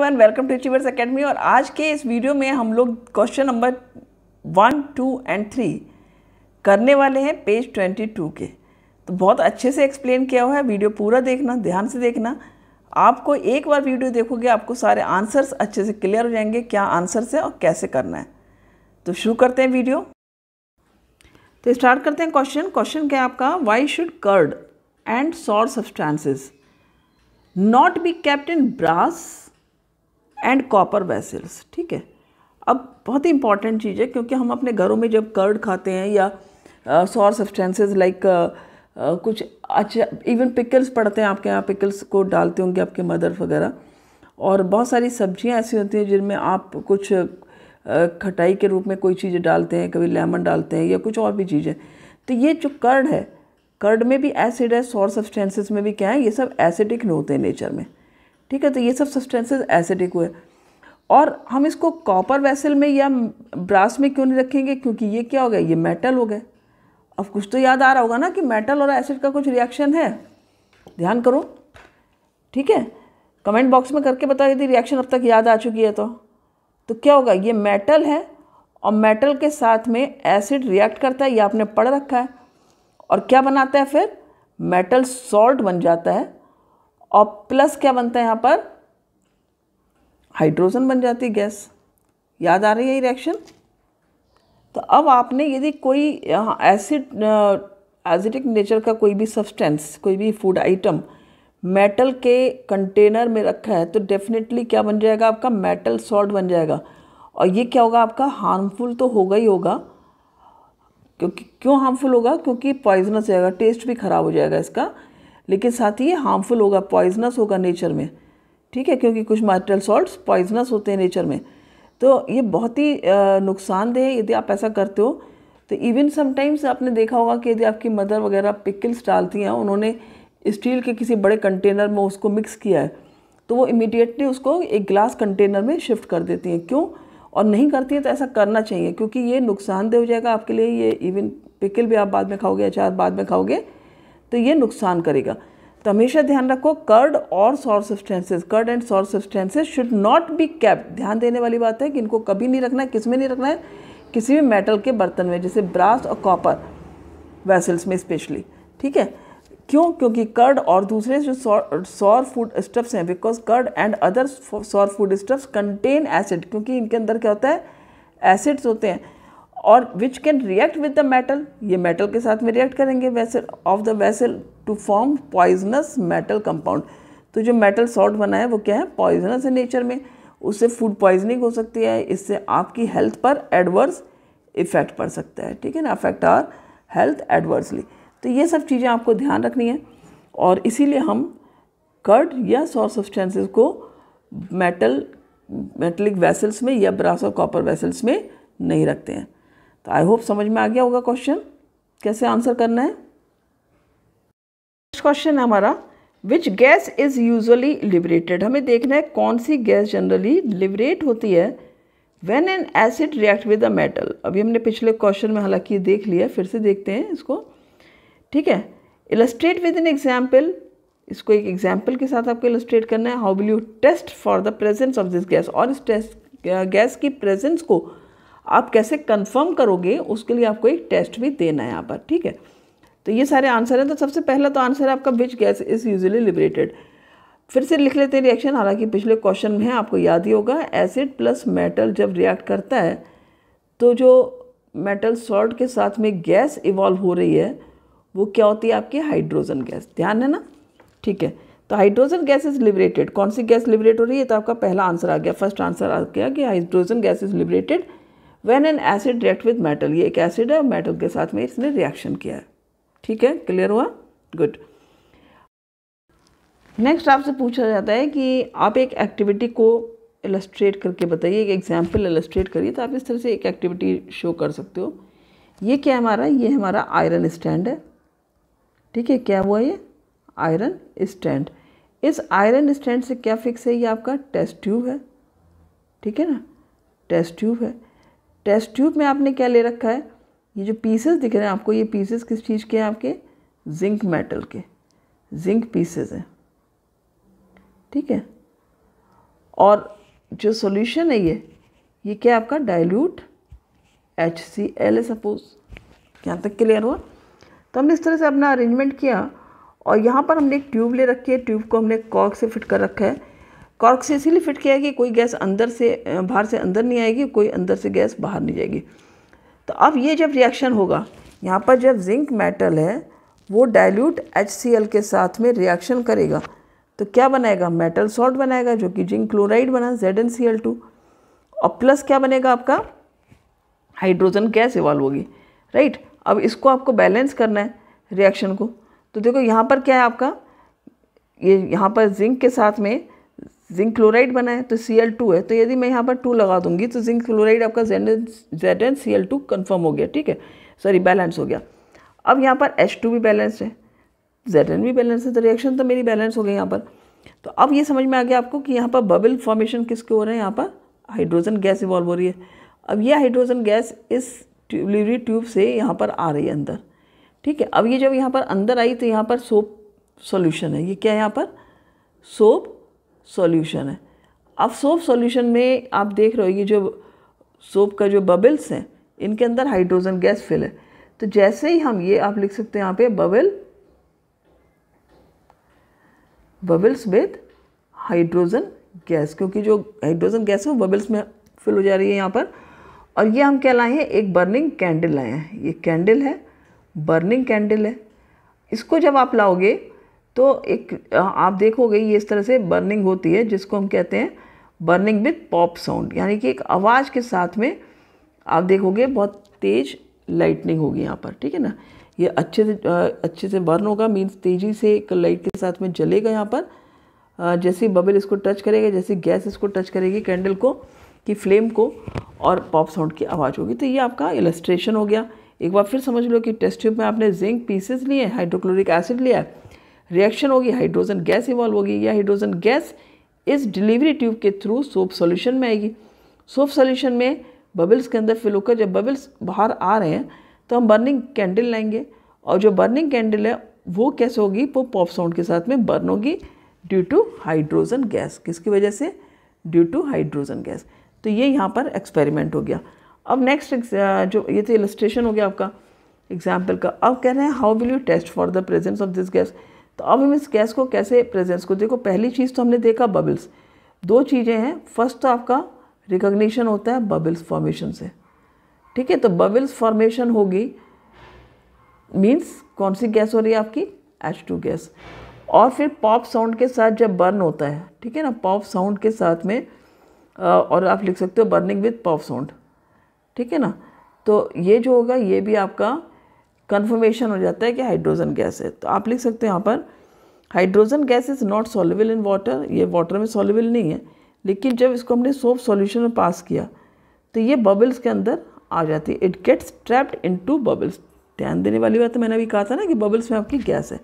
To and welcome to Achievers Academy और आज के इस वीडियो में हम लोग question number one two and three करने वाले हैं पेज ट्वेंटी टू के तो बहुत अच्छे से एक्सप्लेन किया हुआ है वीडियो पूरा देखना ध्यान से देखना आपको एक बार वीडियो देखोगे आपको सारे आंसर्स अच्छे से क्लियर हो जाएंगे क्या आंसर्स है और कैसे करना है तो शुरू करते हैं वीडियो तो स्टार्ट करते हैं क्वेश्चन क्वेश्चन क्या है आपका why should curd and sour substances not be kept in brass and copper vessels ठीक है अब बहुत ही इंपॉर्टेंट चीज़ है क्योंकि हम अपने घरों में जब कर्ड खाते हैं या सॉर सब्सटेंसेज लाइक कुछ अच्छा इवन पिकल्स पड़ते हैं आपके यहाँ पिकल्स को डालते होंगे आपके मदर वगैरह और बहुत सारी सब्जियाँ ऐसी होती हैं जिनमें आप कुछ खटाई के रूप में कोई चीज़ डालते हैं कभी लेमन डालते हैं या कुछ और भी चीज़ें तो ये जो कर्ड है कर्ड में भी एसिड है सॉर सब्सटेंसेस में भी क्या है ये सब एसिडिक होते हैं नेचर में ठीक है तो ये सब सब्सटेंसेस एसिडिक हुए और हम इसको कॉपर वेसल में या ब्रास में क्यों नहीं रखेंगे क्योंकि ये क्या हो गया ये मेटल हो गए अब कुछ तो याद आ रहा होगा ना कि मेटल और एसिड का कुछ रिएक्शन है ध्यान करो ठीक है कमेंट बॉक्स में करके बताओ यदि रिएक्शन अब तक याद आ चुकी है तो तो क्या होगा ये मेटल है और मेटल के साथ में एसिड रिएक्ट करता है ये आपने पढ़ रखा है और क्या बनाता है फिर मेटल सॉल्ट बन जाता है और प्लस क्या बनता है यहाँ पर हाइड्रोजन बन जाती है गैस याद आ रही है ये रिएक्शन तो अब आपने यदि कोई एसिड एसिडिक नेचर का कोई भी सब्सटेंस कोई भी फूड आइटम मेटल के कंटेनर में रखा है तो डेफिनेटली क्या बन जाएगा आपका मेटल सॉल्ट बन जाएगा और ये क्या होगा आपका हार्मफुल तो होगा ही होगा क्योंकि क्यों हार्मफुल होगा क्योंकि पॉइजनस जाएगा टेस्ट भी ख़राब हो जाएगा इसका लेकिन साथ ही ये हार्मफुल होगा पॉइजनस होगा नेचर में ठीक है क्योंकि कुछ मटेरियल सॉल्ट्स पॉइजनस होते हैं नेचर में तो ये बहुत ही नुकसानदेह है यदि आप ऐसा करते हो तो इवन समटाइम्स आपने देखा होगा कि यदि आपकी मदर वगैरह पिकल्स डालती हैं उन्होंने स्टील के किसी बड़े कंटेनर में उसको मिक्स किया है तो वो इमीडिएटली उसको एक ग्लास कंटेनर में शिफ्ट कर देती हैं क्यों और नहीं करती है तो ऐसा करना चाहिए क्योंकि ये नुकसानदेह हो जाएगा आपके लिए ये इवन पिकल भी आप बाद में खाओगे अचार बाद में खाओगे तो ये नुकसान करेगा तो हमेशा ध्यान रखो कर्ड और sour substances curd and sour substances should not be kept ध्यान देने वाली बात है कि इनको कभी नहीं रखना है किस में नहीं रखना है किसी भी मेटल के बर्तन में जैसे ब्रास और कॉपर वेसल्स में स्पेशली ठीक है क्यों क्योंकि कर्ड और दूसरे जो सॉर फूड स्टफ्स हैं because curd and other sour food stuffs contain acid क्योंकि इनके अंदर क्या होता है एसिड्स होते हैं और which can react with the metal ये मेटल के साथ में रिएक्ट करेंगे vessel of the vessel to form poisonous metal compound तो जो मेटल सॉल्ट बना है वो क्या है पॉइजनस है नेचर में उससे फूड पॉइजनिंग हो सकती है इससे आपकी हेल्थ पर एडवर्स इफेक्ट पड़ सकता है ठीक है ना अफेक्ट आर हेल्थ एडवर्सली तो ये सब चीज़ें आपको ध्यान रखनी है और इसीलिए हम कर्ड या सॉर सब्सटेंसेस को मेटल मेटलिक वेसल्स में या ब्रास और कॉपर वेसल्स में नहीं रखते हैं तो आई होप समझ में आ गया होगा क्वेश्चन कैसे आंसर करना है नेक्स्ट क्वेश्चन है हमारा which gas is usually liberated हमें देखना है कौन सी गैस जनरली लिबरेट होती है when an acid react with a metal अभी हमने पिछले क्वेश्चन में हालांकि देख लिया फिर से देखते हैं इसको ठीक है इलस्ट्रेट विद एन एग्जाम्पल इसको एक एग्जाम्पल के साथ आपको इलस्ट्रेट करना है how will you test for the presence of this gas और इस टेस्ट गैस की प्रेजेंस को आप कैसे कंफर्म करोगे उसके लिए आपको एक टेस्ट भी देना है यहाँ पर ठीक है तो ये सारे आंसर हैं तो सबसे पहला तो आंसर है आपका which gas is usually liberated फिर से लिख लेते हैं रिएक्शन हालांकि पिछले क्वेश्चन में है आपको याद ही होगा एसिड प्लस मेटल जब रिएक्ट करता है तो जो मेटल सॉल्ट के साथ में गैस इवॉल्व हो रही है वो क्या होती है आपकी हाइड्रोजन गैस ध्यान है ना ठीक है तो हाइड्रोजन गैस इज लिबरेटेड कौन सी गैस लिबरेट हो रही है तो आपका पहला आंसर आ गया फर्स्ट आंसर आ गया कि hydrogen gas is liberated when an acid react with metal ये एक एसिड है मेटल के साथ में इसने रिएक्शन किया है ठीक है क्लियर हुआ गुड नेक्स्ट आपसे पूछा जाता है कि आप एक एक्टिविटी को इलस्ट्रेट करके बताइए एक एग्जाम्पल इलस्ट्रेट करिए तो आप इस तरह से एक एक्टिविटी शो कर सकते हो ये क्या हमारा ये हमारा आयरन स्टैंड है ठीक है क्या हुआ ये आयरन स्टैंड इस आयरन स्टैंड से क्या फिक्स है ये आपका टेस्ट ट्यूब है ठीक है ना टेस्ट ट्यूब है टेस्ट ट्यूब में आपने क्या ले रखा है ये जो पीसेस दिख रहे हैं आपको ये पीसेस किस चीज़ के हैं आपके जिंक मेटल के जिंक पीसेस हैं ठीक है और जो सॉल्यूशन है ये ये क्या आपका डाइल्यूट एच सी एल है सपोज यहाँ तक क्लियर हुआ तो हमने इस तरह से अपना अरेंजमेंट किया और यहाँ पर हमने एक ट्यूब ले रखी है ट्यूब को हमने कॉक से फिट कर रखा है कॉर्क से इसीलिए फिट किया है कि कोई गैस अंदर से बाहर से अंदर नहीं आएगी कोई अंदर से गैस बाहर नहीं जाएगी तो अब ये जब रिएक्शन होगा यहाँ पर जब जिंक मेटल है वो डाइल्यूट एच के साथ में रिएक्शन करेगा तो क्या बनाएगा मेटल सॉल्ट बनाएगा जो कि जिंक क्लोराइड बना जेड एन और प्लस क्या बनेगा आपका हाइड्रोजन गैस इवाल्व होगी राइट अब इसको आपको बैलेंस करना है रिएक्शन को तो देखो यहाँ पर क्या है आपका ये यहाँ पर जिंक के साथ में जिंक क्लोराइड बना है तो सी एल टू है तो यदि मैं यहाँ पर टू लगा दूंगी तो जिंक क्लोराइड आपका Z N Z N C L two confirm हो गया ठीक है सॉरी बैलेंस हो गया अब यहाँ पर एच टू भी बैलेंस है जेड एन भी बैलेंस है तो रिएक्शन तो मेरी बैलेंस हो गई यहाँ पर तो अब ये समझ में आ गया आपको कि यहाँ पर बबल फॉर्मेशन किसके हो रहे हैं यहाँ पर हाइड्रोजन गैस इवॉल्व हो रही है अब ये हाइड्रोजन गैस इस डिलीवरी ट्यूब से यहाँ पर आ रही है अंदर ठीक है अब ये जब यहाँ पर अंदर आई तो यहाँ पर सोप सोल्यूशन है ये क्या है यहाँ पर सोप सॉल्यूशन है अब सोप सॉल्यूशन में आप देख रहे हो ये जो सोप का जो बबल्स हैं इनके अंदर हाइड्रोजन गैस फिल है तो जैसे ही हम ये आप लिख सकते हैं यहाँ पे bubble bubbles with hydrogen gas क्योंकि जो हाइड्रोजन गैस है वो बबल्स में फिल हो जा रही है यहाँ पर और ये हम क्या लाए हैं एक बर्निंग कैंडल लाए हैं ये कैंडल है बर्निंग कैंडल है इसको जब आप लाओगे तो एक आप देखोगे ये इस तरह से बर्निंग होती है जिसको हम कहते हैं बर्निंग विथ पॉप साउंड यानी कि एक आवाज़ के साथ में आप देखोगे बहुत तेज़ लाइटनिंग होगी यहाँ पर ठीक है ना ये अच्छे से अच्छे से बर्न होगा मीन्स तेज़ी से एक लाइट के साथ में जलेगा यहाँ पर जैसे बबल इसको टच करेगा जैसे गैस इसको टच करेगी कैंडल को कि फ्लेम को और पॉप साउंड की आवाज़ होगी तो ये आपका इलस्ट्रेशन हो गया एक बार फिर समझ लो कि टेस्ट ट्यूब में आपने जिंक पीसेस लिए हाइड्रोक्लोरिक एसिड लिया है रिएक्शन होगी हाइड्रोजन गैस इवॉल्व होगी या हाइड्रोजन गैस इस डिलीवरी ट्यूब के थ्रू सोप सॉल्यूशन में आएगी सोप सॉल्यूशन में बबल्स के अंदर फिल होकर जब बबल्स बाहर आ रहे हैं तो हम बर्निंग कैंडल लाएंगे और जो बर्निंग कैंडल है वो कैसे होगी वो पॉप साउंड के साथ में बर्न होगी ड्यू टू हाइड्रोजन गैस किसकी वजह से ड्यू टू हाइड्रोजन गैस तो ये यहाँ पर एक्सपेरिमेंट हो गया अब नेक्स्ट जो ये थे तो इलस्ट्रेशन हो गया आपका एग्जाम्पल का अब कह रहे हैं how will you test for the presence of this gas तो अब हम इस गैस को कैसे प्रेजेंस को देखो पहली चीज़ तो हमने देखा बबल्स दो चीज़ें हैं फर्स्ट तो आपका रिकग्निशन होता है बबल्स फॉर्मेशन से ठीक है तो बबल्स फॉर्मेशन होगी मीन्स कौन सी गैस हो रही है आपकी एच टू गैस और फिर पॉप साउंड के साथ जब बर्न होता है ठीक है ना पॉप साउंड के साथ में और आप लिख सकते हो बर्निंग विथ पॉप साउंड ठीक है ना तो ये जो होगा ये भी आपका कन्फर्मेशन हो जाता है कि हाइड्रोजन गैस है तो आप लिख सकते हैं यहाँ पर hydrogen gas is not soluble in water ये वाटर में सॉल्युबल नहीं है लेकिन जब इसको हमने सोप सॉल्यूशन में पास किया तो ये बबल्स के अंदर आ जाती है it gets trapped into bubbles ध्यान देने वाली बात तो मैंने अभी कहा था ना कि बबल्स में आपकी गैस है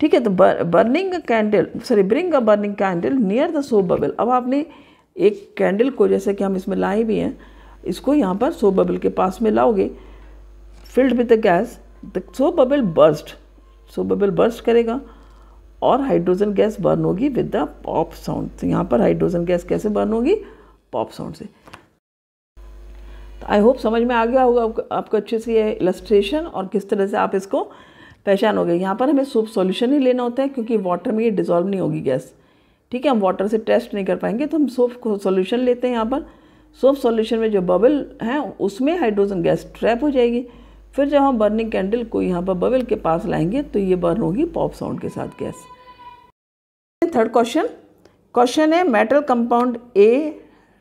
ठीक है तो burning a candle sorry bring a burning candle near the soap bubble अब आपने एक कैंडल को जैसे कि हम इसमें लाए भी हैं इसको यहाँ पर सोप बबल के पास में लाओगे filled with the gas the so bubble burst so bubble burst करेगा और हाइड्रोजन गैस बर्न होगी विद द पॉप साउंड तो यहाँ पर हाइड्रोजन गैस कैसे बर्न होगी पॉप साउंड से तो आई होप समझ में आ गया होगा आपको, आपको अच्छे से ये इलस्ट्रेशन और किस तरह से आप इसको पहचानोगे यहाँ पर हमें सोप सॉल्यूशन ही लेना होता है क्योंकि वाटर में ये डिजॉल्व नहीं होगी गैस ठीक है हम वाटर से टेस्ट नहीं कर पाएंगे तो हम सोप सॉल्यूशन लेते हैं यहाँ पर सोप सॉल्यूशन में जो बबल हैं उसमें हाइड्रोजन गैस ट्रैप हो जाएगी फिर जब हम बर्निंग कैंडल को यहाँ पर बबल के पास लाएंगे तो ये बर्न होगी पॉप साउंड के साथ गैस थर्ड क्वेश्चन क्वेश्चन है metal compound A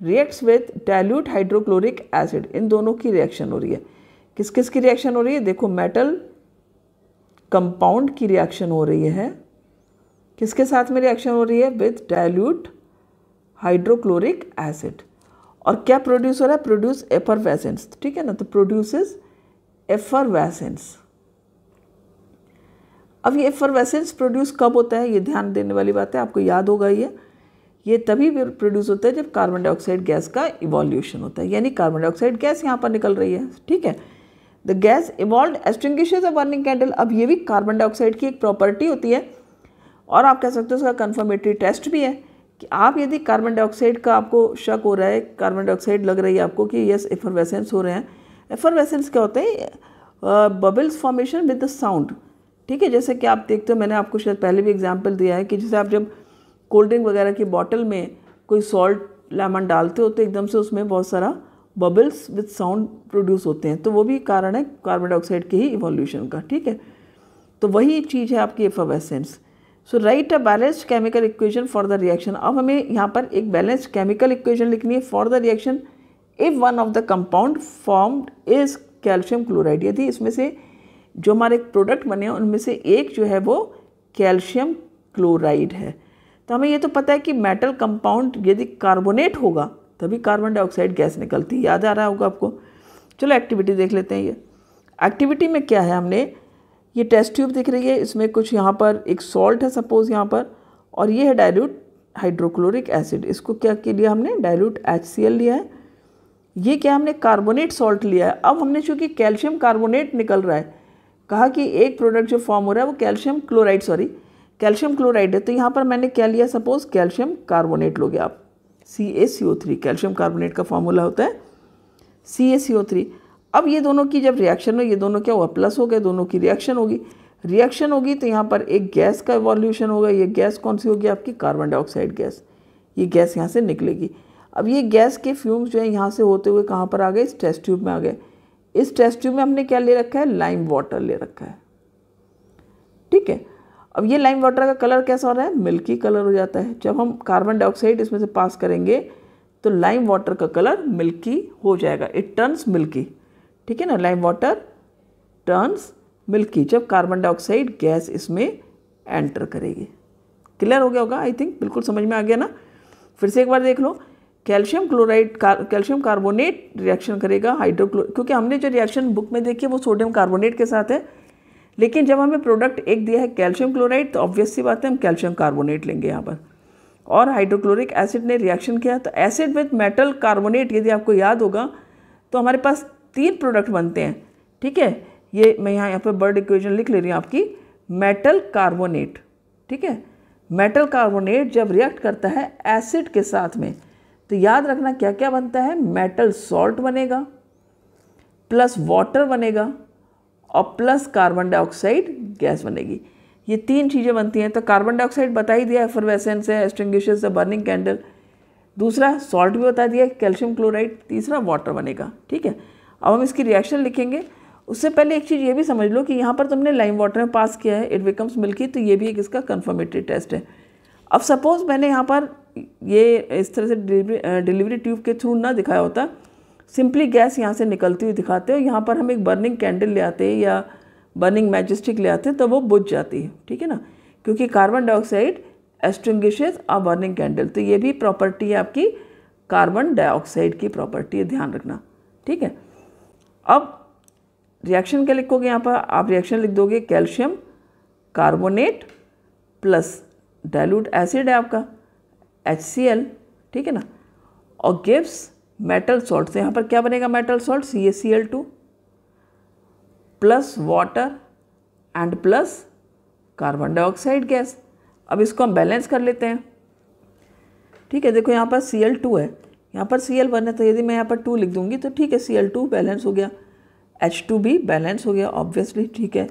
reacts with dilute hydrochloric acid इन दोनों की रिएक्शन हो रही है किस किस की रिएक्शन हो रही है देखो मेटल कंपाउंड की रिएक्शन हो रही है किसके साथ में रिएक्शन हो रही है विथ डायल्यूट हाइड्रोक्लोरिक एसिड और क्या प्रोड्यूस हो रहा है प्रोड्यूस एफरवेसेंस ठीक है ना तो प्रोड्यूसेस एफरवेसेंस अब ये एफरवेसेंस प्रोड्यूस कब होता है ये ध्यान देने वाली बात है आपको याद होगा ये ये तभी प्रोड्यूस होता है जब कार्बन डाइऑक्साइड गैस का इवॉल्यूशन होता है यानी कार्बन डाइऑक्साइड गैस यहाँ पर निकल रही है ठीक है the gas evolve extinguishes a burning candle अब ये भी कार्बन डाइऑक्साइड की एक प्रॉपर्टी होती है और आप कह सकते हो उसका कन्फर्मेटरी टेस्ट भी है कि आप यदि कार्बन डाइऑक्साइड का आपको शक हो रहा है कार्बन डाइऑक्साइड लग रही है आपको कि यस एफरवेसेंस हो रहे हैं एफरवेसेंस क्या होते हैं bubbles formation with the sound ठीक है जैसे कि आप देखते हो मैंने आपको शायद पहले भी एग्जाम्पल दिया है कि जैसे आप जब कोल्ड ड्रिंक वगैरह की बॉटल में कोई सॉल्ट लेमन डालते हो तो एकदम से उसमें बहुत सारा बबल्स विद साउंड प्रोड्यूस होते हैं तो वो भी कारण है कार्बन डाइऑक्साइड के ही इवोल्यूशन का ठीक है तो वही चीज़ है आपकी effervescence so write a balanced chemical equation for the reaction अब हमें यहाँ पर एक बैलेंस्ड केमिकल इक्वेशन लिखनी है for the reaction if one of the compound formed is calcium chloride यदि इसमें से जो हमारे प्रोडक्ट बने हैं उनमें से एक जो है वो कैल्शियम क्लोराइड है तो हमें ये तो पता है कि मेटल कंपाउंड यदि कार्बोनेट होगा तभी कार्बन डाइऑक्साइड गैस निकलती याद आ रहा होगा आपको चलो एक्टिविटी देख लेते हैं ये एक्टिविटी में क्या है हमने ये टेस्ट ट्यूब दिख रही है इसमें कुछ यहाँ पर एक सॉल्ट है सपोज़ यहाँ पर और ये है डायल्यूट हाइड्रोक्लोरिक एसिड इसको क्या के लिए हमने डायल्यूट एच लिया है ये क्या हमने कार्बोनेट सॉल्ट लिया है अब हमने चूँकि कैल्शियम कार्बोनेट निकल रहा है कहा कि एक प्रोडक्ट जो फॉर्म हो रहा है वो calcium chloride sorry calcium chloride है तो यहाँ पर मैंने क्या लिया सपोज कैल्शियम कार्बोनेट लोगे आप C A C O three calcium carbonate का फॉर्मूला होता है सी ए सी ओ थ्री अब ये दोनों की जब रिएक्शन हो ये दोनों क्या हुआ प्लस हो गए दोनों की रिएक्शन होगी रिएक्शन होगी तो यहाँ पर एक गैस का एवोल्यूशन होगा ये गैस कौन सी होगी आपकी कार्बन डाइऑक्साइड गैस ये गैस यहाँ से निकलेगी अब ये गैस के फ्यूम्स जो है यहाँ से होते हुए कहाँ पर आ गए इस टेस्ट ट्यूब में आ गए इस टेस्ट ट्यूब में हमने क्या ले रखा है लाइम वाटर ले रखा है ठीक है अब ये लाइम वाटर का कलर कैसा हो रहा है मिल्की कलर हो जाता है जब हम कार्बन डाइऑक्साइड इसमें से पास करेंगे तो लाइम वाटर का कलर मिल्की हो जाएगा इट टर्न्स मिल्की ठीक है ना लाइम वाटर टर्न्स मिल्की जब कार्बन डाइऑक्साइड गैस इसमें एंटर करेगी क्लियर हो गया होगा आई थिंक बिल्कुल समझ में आ गया ना फिर से एक बार देख लो कैल्शियम क्लोराइड कार, कैल्शियम कार्बोनेट रिएक्शन करेगा हाइड्रोक्लो क्योंकि हमने जो रिएक्शन बुक में देखी है वो सोडियम कार्बोनेट के साथ है लेकिन जब हमें प्रोडक्ट एक दिया है कैल्शियम क्लोराइड तो ऑब्वियसली बात है हम कैल्शियम कार्बोनेट लेंगे यहाँ पर और हाइड्रोक्लोरिक एसिड ने रिएक्शन किया तो एसिड विथ मेटल कार्बोनेट यदि आपको याद होगा तो हमारे पास तीन प्रोडक्ट बनते हैं ठीक है ये मैं यहाँ यहाँ पर बर्ड इक्वेजन लिख ले रही हूँ आपकी मेटल कार्बोनेट ठीक है मेटल कार्बोनेट जब रिएक्ट करता है एसिड के साथ में तो याद रखना क्या क्या बनता है मेटल सॉल्ट बनेगा प्लस वाटर बनेगा और प्लस कार्बन डाइऑक्साइड गैस बनेगी ये तीन चीज़ें बनती हैं तो कार्बन डाइऑक्साइड बता ही दिया एफरवेसेंस है एस्टिंग्विश है बर्निंग कैंडल दूसरा सॉल्ट भी बता दिया कैल्शियम क्लोराइड तीसरा वाटर बनेगा ठीक है अब हम इसकी रिएक्शन लिखेंगे उससे पहले एक चीज़ ये भी समझ लो कि यहाँ पर तुमने लाइम वाटर में पास किया है इट बिकम्स मिल्की तो ये भी एक इसका कन्फर्मेटरी टेस्ट है अब सपोज़ मैंने यहाँ पर ये इस तरह से डिलीवरी डिलीवरी ट्यूब के थ्रू ना दिखाया होता सिंपली गैस यहाँ से निकलती हुई दिखाते हो यहाँ पर हम एक बर्निंग कैंडल ले आते हैं या बर्निंग मैजिस्टिक ले आते हैं तो वो बुझ जाती है ठीक है ना क्योंकि कार्बन डाइऑक्साइड एस्ट्रिंगिशेज और बर्निंग कैंडल तो ये भी प्रॉपर्टी है आपकी कार्बन डाइऑक्साइड की प्रॉपर्टी है ध्यान रखना ठीक है अब रिएक्शन क्या लिखोगे यहाँ पर आप रिएक्शन लिख दोगे calcium carbonate plus dilute acid है आपका एच ठीक है ना और गिव्स मेटल सॉल्ट से यहाँ पर क्या बनेगा metal salt C S C L two plus water and plus carbon dioxide gas अब इसको हम बैलेंस कर लेते हैं ठीक है देखो यहाँ पर सी एल टू है यहाँ पर सी एल वन है तो यदि मैं यहाँ पर टू लिख दूँगी तो ठीक है सी एल टू बैलेंस हो गया एच टू भी बैलेंस हो गया ऑब्वियसली ठीक है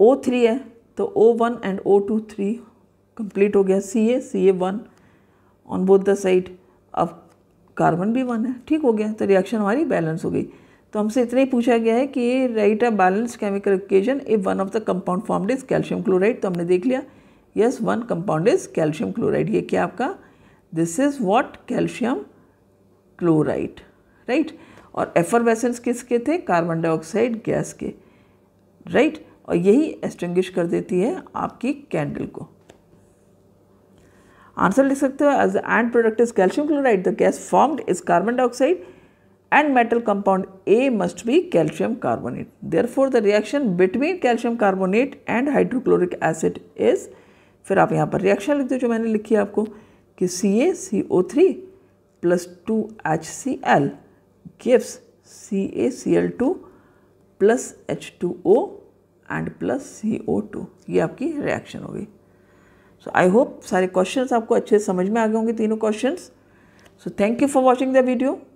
ओ थ्री है तो O one and O two three complete हो गया C A C A one on both the side अब कार्बन भी वन है ठीक हो गया तो रिएक्शन हमारी बैलेंस हो गई तो हमसे इतना ही पूछा गया है कि write a balance chemical equation if one of the compound formed is calcium chloride तो हमने देख लिया yes one compound is calcium chloride ये क्या आपका this is what calcium chloride right और एफरवेसेंस किसके थे कार्बन डाइऑक्साइड गैस के राइट right? और यही एस्टिंग्विश कर देती है आपकी कैंडल को आंसर लिख सकते हो as the end product is calcium chloride the gas formed is carbon dioxide metal compound A must be calcium carbonate therefore the reaction between calcium carbonate and hydrochloric acid is फिर आप यहाँ पर reaction लिख दो जो मैंने लिखी है आपको कि C A C O three plus two H C L gives C A C L two plus H two O and plus C O two ये आपकी रिएक्शन होगी सो आई होप सारे क्वेश्चंस आपको अच्छे से समझ में आ गए होंगे तीनों questions so thank you for watching the video